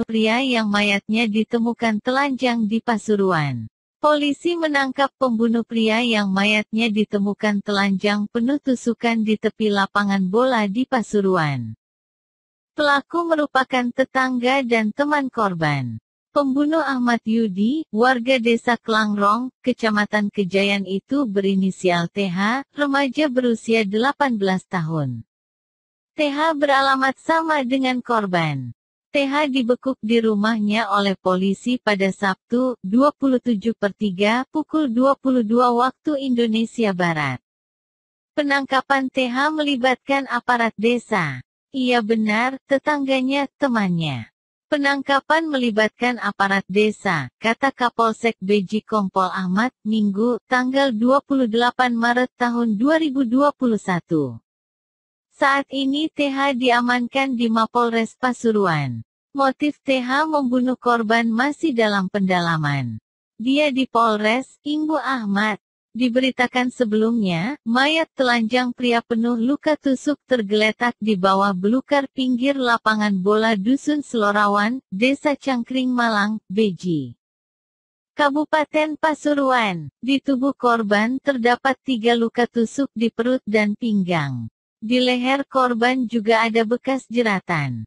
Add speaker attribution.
Speaker 1: pria yang mayatnya ditemukan telanjang di Pasuruan. Polisi menangkap pembunuh pria yang mayatnya ditemukan telanjang penuh tusukan di tepi lapangan bola di Pasuruan. Pelaku merupakan tetangga dan teman korban. Pembunuh Ahmad Yudi, warga desa Kelangrong, kecamatan Kejayan itu berinisial TH, remaja berusia 18 tahun. TH beralamat sama dengan korban. TH dibekuk di rumahnya oleh polisi pada Sabtu, 27 per 3, pukul 22 waktu Indonesia Barat. Penangkapan TH melibatkan aparat desa. Ia benar, tetangganya, temannya. Penangkapan melibatkan aparat desa, kata Kapolsek Beji Kompol Ahmad, Minggu, tanggal 28 Maret tahun 2021. Saat ini TH diamankan di Mapolres Pasuruan. Motif TH membunuh korban masih dalam pendalaman. Dia di Polres, Inggu Ahmad. Diberitakan sebelumnya, mayat telanjang pria penuh luka tusuk tergeletak di bawah belukar pinggir lapangan bola Dusun Selorawan, Desa Cangkring Malang, Beji. Kabupaten Pasuruan. Di tubuh korban terdapat tiga luka tusuk di perut dan pinggang. Di leher korban juga ada bekas jeratan.